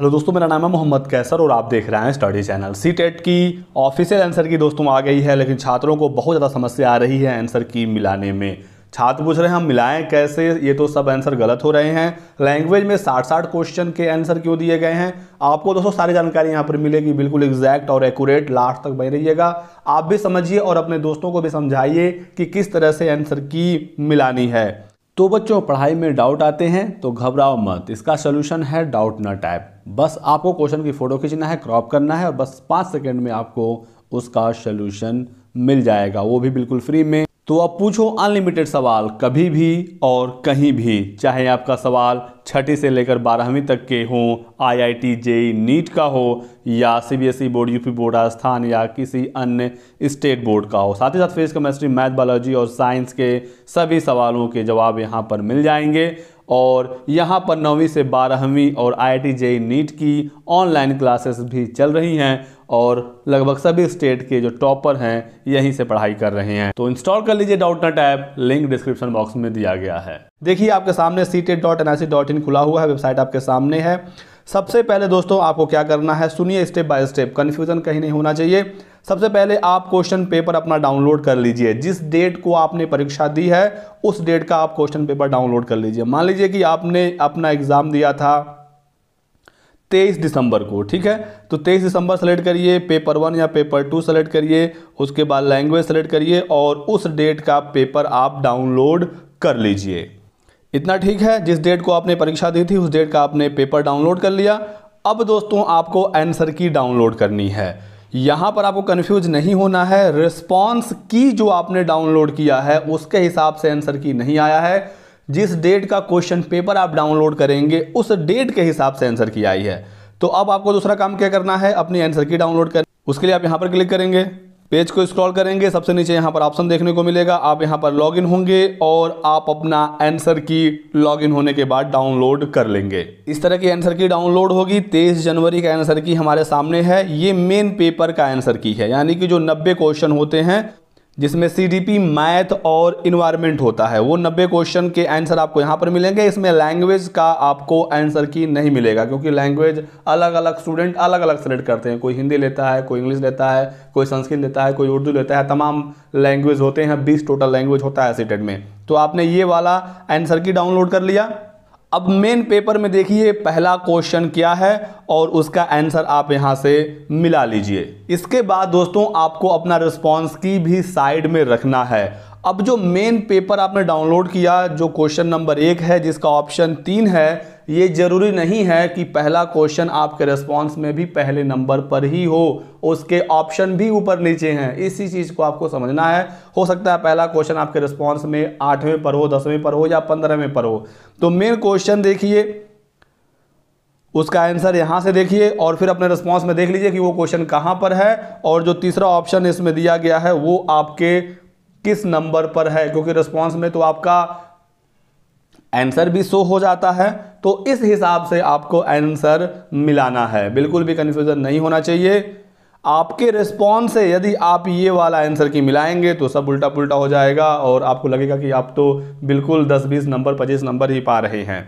hello दोस्तों मेरा नाम है मोहम्मद कैसर और आप देख रहे हैं study channel C TET e की ऑफिशियल आंसर की दोस्तों आ गई है लेकिन छात्रों को बहुत ज़्यादा समस्या आ रही है आंसर की मिलाने में छात्र पूछ रहे हैं हम मिलाएं कैसे ये तो सब आंसर गलत हो रहे हैं लैंग्वेज में साठ साठ क्वेश्चन के आंसर क्यों दिए गए हैं आपको दोस्तों सारी जानकारी यहाँ पर मिलेगी बिल्कुल एग्जैक्ट और एकूरेट लास्ट तक बने रहिएगा आप भी समझिए और अपने दोस्तों को भी समझाइए कि किस तरह से आंसर की मिलानी है तो बच्चों पढ़ाई में डाउट आते हैं तो घबराओ मत इसका सोल्यूशन है डाउट न टाइप बस आपको क्वेश्चन की फ़ोटो खींचना है क्रॉप करना है और बस पाँच सेकेंड में आपको उसका सोल्यूशन मिल जाएगा वो भी बिल्कुल फ्री में तो आप पूछो अनलिमिटेड सवाल कभी भी और कहीं भी चाहे आपका सवाल छठी से लेकर बारहवीं तक के हों आईआईटी आई नीट का हो या CBSE e board UP board Rajasthan या किसी अन्य स्टेट बोर्ड का हो साथ ही साथ फिजिक्स केमिस्ट्री मैथ बायोलॉजी और साइंस के सभी सवालों के जवाब यहाँ पर मिल जाएंगे और यहाँ पर नौवीं से बारहवीं और आई आई टी नीट की ऑनलाइन क्लासेस भी चल रही हैं और लगभग सभी स्टेट के जो टॉपर हैं यहीं से पढ़ाई कर रहे हैं तो इंस्टॉल कर लीजिए Doubtnut app link description box में दिया गया है देखिए आपके सामने C TET dot N I C dot in खुला हुआ है वेबसाइट आपके सामने है सबसे पहले दोस्तों आपको क्या करना है सुनिए स्टेप बाय स्टेप कन्फ्यूजन कहीं नहीं होना चाहिए सबसे पहले आप क्वेश्चन पेपर अपना डाउनलोड कर लीजिए जिस डेट को आपने परीक्षा दी है उस डेट का आप क्वेश्चन पेपर डाउनलोड कर लीजिए मान लीजिए कि आपने अपना एग्ज़ाम दिया था तेईस दिसंबर को ठीक है तो तेईस दिसंबर सेलेक्ट करिए पेपर वन या पेपर टू सेलेक्ट करिए उसके बाद लैंग्वेज सेलेक्ट करिए और उस डेट का पेपर आप डाउनलोड कर लीजिए इतना ठीक है जिस डेट को आपने परीक्षा दी थी उस डेट का आपने पेपर डाउनलोड कर लिया अब दोस्तों आपको आंसर की डाउनलोड करनी है यहाँ पर आपको कन्फ्यूज नहीं होना है रिस्पॉन्स की जो आपने डाउनलोड किया है उसके हिसाब से आंसर की नहीं आया है जिस डेट का क्वेश्चन पेपर आप डाउनलोड करेंगे उस डेट के हिसाब से आंसर की आई है तो अब आपको दूसरा काम क्या करना है अपनी आंसर की डाउनलोड कर उसके लिए आप यहाँ पर क्लिक करेंगे पेज को स्क्रॉल करेंगे सबसे नीचे यहाँ पर ऑप्शन देखने को मिलेगा आप यहाँ पर लॉगिन होंगे और आप अपना आंसर की लॉगिन होने के बाद डाउनलोड कर लेंगे इस तरह की आंसर की डाउनलोड होगी 23 जनवरी का आंसर की हमारे सामने है ये मेन पेपर का आंसर की है यानी कि जो 90 क्वेश्चन होते हैं जिसमें सीडीपी मैथ और इन्वायरमेंट होता है वो 90 क्वेश्चन के आंसर आपको यहाँ पर मिलेंगे इसमें लैंग्वेज का आपको आंसर की नहीं मिलेगा क्योंकि लैंग्वेज अलग अलग स्टूडेंट अलग अलग सेलेक्ट करते हैं कोई हिंदी लेता है कोई इंग्लिश लेता है कोई संस्कृत लेता है कोई उर्दू लेता है तमाम लैंग्वेज होते हैं बीस टोटल लैंग्वेज होता है सीटेड में तो आपने ये वाला आंसर की डाउनलोड कर लिया अब मेन पेपर में देखिए पहला क्वेश्चन क्या है और उसका आंसर आप यहां से मिला लीजिए इसके बाद दोस्तों आपको अपना रिस्पॉन्स की भी साइड में रखना है अब जो मेन पेपर आपने डाउनलोड किया जो क्वेश्चन नंबर एक है जिसका ऑप्शन तीन है ये ज़रूरी नहीं है कि पहला क्वेश्चन आपके रिस्पॉन्स में भी पहले नंबर पर ही हो उसके ऑप्शन भी ऊपर नीचे हैं इसी चीज़ को आपको समझना है हो सकता है पहला क्वेश्चन आपके रिस्पॉन्स में आठवें पर हो दसवें पर हो या पंद्रहवें पर हो तो मेन क्वेश्चन देखिए उसका आंसर यहाँ से देखिए और फिर अपने रिस्पॉन्स में देख लीजिए कि वो क्वेश्चन कहाँ पर है और जो तीसरा ऑप्शन इसमें दिया गया है वो आपके किस नंबर पर है क्योंकि रिस्पॉन्स में तो आपका आंसर भी शो हो जाता है तो इस हिसाब से आपको आंसर मिलाना है बिल्कुल भी कन्फ्यूज़न नहीं होना चाहिए आपके रिस्पॉन्स से यदि आप ये वाला आंसर की मिलाएंगे तो सब उल्टा पुल्टा हो जाएगा और आपको लगेगा कि आप तो बिल्कुल 10-20 नंबर 25 नंबर ही पा रहे हैं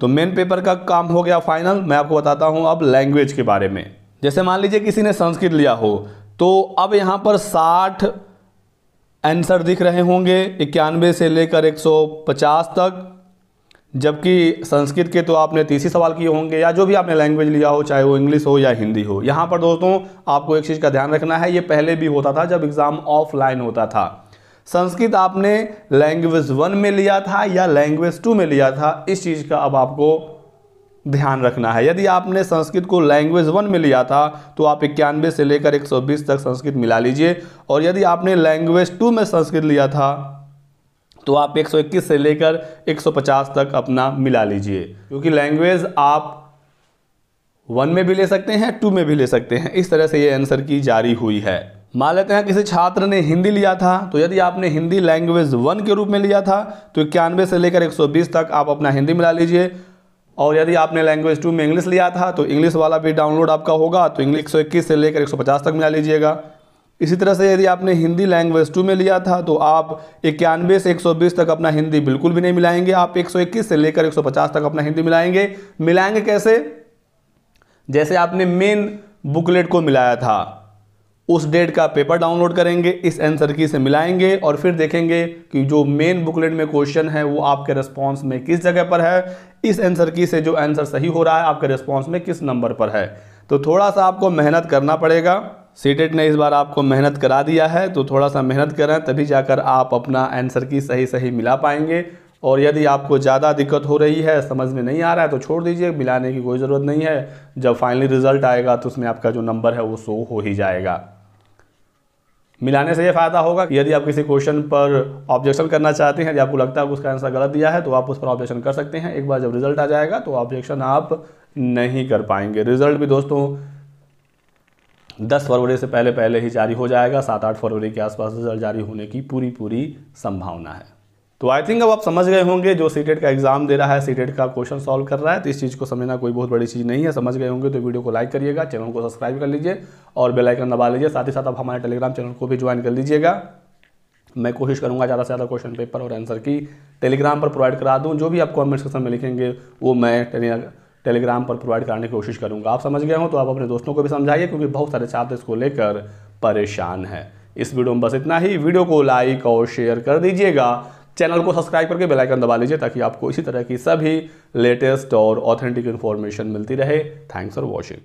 तो मेन पेपर का काम हो गया फाइनल मैं आपको बताता हूँ अब लैंग्वेज के बारे में जैसे मान लीजिए किसी ने संस्कृत लिया हो तो अब यहाँ पर साठ आंसर दिख रहे होंगे इक्यानवे से लेकर 150 तक जबकि संस्कृत के तो आपने तीसरी सवाल किए होंगे या जो भी आपने लैंग्वेज लिया हो चाहे वो इंग्लिश हो या हिंदी हो यहाँ पर दोस्तों आपको एक चीज़ का ध्यान रखना है ये पहले भी होता था जब एग्ज़ाम ऑफलाइन होता था संस्कृत आपने लैंग्वेज वन में लिया था या लैंग्वेज टू में लिया था इस चीज़ का अब आपको ध्यान रखना है यदि आपने संस्कृत को लैंग्वेज वन में लिया था तो आप इक्यानवे से लेकर 120 तक संस्कृत मिला लीजिए और यदि आपने लैंग्वेज टू में संस्कृत लिया था तो आप 121 से लेकर 150 तक अपना मिला लीजिए क्योंकि लैंग्वेज आप वन में भी ले सकते हैं टू में भी ले सकते हैं इस तरह से ये आंसर की जारी हुई है मान लेते हैं किसी छात्र ने हिंदी लिया था तो यदि आपने हिंदी लैंग्वेज वन के रूप में लिया था तो इक्यानवे से लेकर 120 तक आप अपना हिंदी मिला लीजिए और यदि आपने लैंग्वेज टू में इंग्लिश लिया था तो इंग्लिश वाला भी डाउनलोड आपका होगा तो इंग्लिश 121 से लेकर 150 तक मिला लीजिएगा इसी तरह से यदि आपने हिंदी लैंग्वेज टू में लिया था तो आप इक्यानवे से 120 तक अपना हिंदी बिल्कुल भी नहीं मिलाएंगे आप 121 से लेकर 150 तक अपना हिंदी मिलाएंगे मिलाएंगे कैसे जैसे आपने मेन बुकलेट को मिलाया था उस डेट का पेपर डाउनलोड करेंगे इस आंसर की से मिलाएंगे और फिर देखेंगे कि जो मेन बुकलेट में क्वेश्चन है वो आपके रिस्पॉन्स में किस जगह पर है इस आंसर की से जो आंसर सही हो रहा है आपके रिस्पॉन्स में किस नंबर पर है तो थोड़ा सा आपको मेहनत करना पड़ेगा सीटेट ने इस बार आपको मेहनत करा दिया है तो थोड़ा सा मेहनत करें तभी जाकर आप अपना आंसर की सही सही मिला पाएंगे और यदि आपको ज़्यादा दिक्कत हो रही है समझ में नहीं आ रहा है तो छोड़ दीजिए मिलाने की कोई ज़रूरत नहीं है जब फाइनली रिज़ल्ट आएगा तो उसमें आपका जो नंबर है वो शो हो ही जाएगा मिलाने से ये फ़ायदा होगा कि यदि आप किसी क्वेश्चन पर ऑब्जेक्शन करना चाहते हैं यदि आपको लगता है कि उसका आंसर गलत दिया है तो आप उस पर ऑब्जेक्शन कर सकते हैं एक बार जब रिज़ल्ट आ जाएगा तो ऑब्जेक्शन आप नहीं कर पाएंगे रिज़ल्ट भी दोस्तों दस फरवरी से पहले पहले ही जारी हो जाएगा सात आठ फरवरी के आसपास रिजल्ट जारी होने की पूरी पूरी संभावना है तो आई थिंक अब आप समझ गए होंगे जो सी e का एग्जाम दे रहा है सी e का क्वेश्चन सॉल्व कर रहा है तो इस चीज़ को समझना कोई बहुत बड़ी चीज़ नहीं है समझ गए होंगे तो वीडियो को लाइक करिएगा चैनल को सब्सक्राइब कर लीजिए और बेलाइकन दबा लीजिए साथ ही साथ आप हमारे टेलीग्राम चैनल को भी ज्वाइन कर लीजिएगा मैं कोशिश करूंगा ज़्यादा से ज़्यादा क्वेश्चन पेपर और आंसर की टेलीग्राम पर प्रोवाइड करा दूँ जो भी आप कॉमेंट सेक्शन में लिखेंगे वो मैं टेलीग्राम पर प्रोवाइड कराने की कोशिश करूंगा आप समझ गए हो तो आप अपने दोस्तों को भी समझाइए क्योंकि बहुत सारे छात्र इसको लेकर परेशान हैं इस वीडियो में बस इतना ही वीडियो को लाइक और शेयर कर दीजिएगा चैनल को सब्सक्राइब करके बेल आइकन दबा लीजिए ताकि आपको इसी तरह की सभी लेटेस्ट और ऑथेंटिक इन्फॉर्मेशन मिलती रहे थैंक्स फॉर वॉचिंग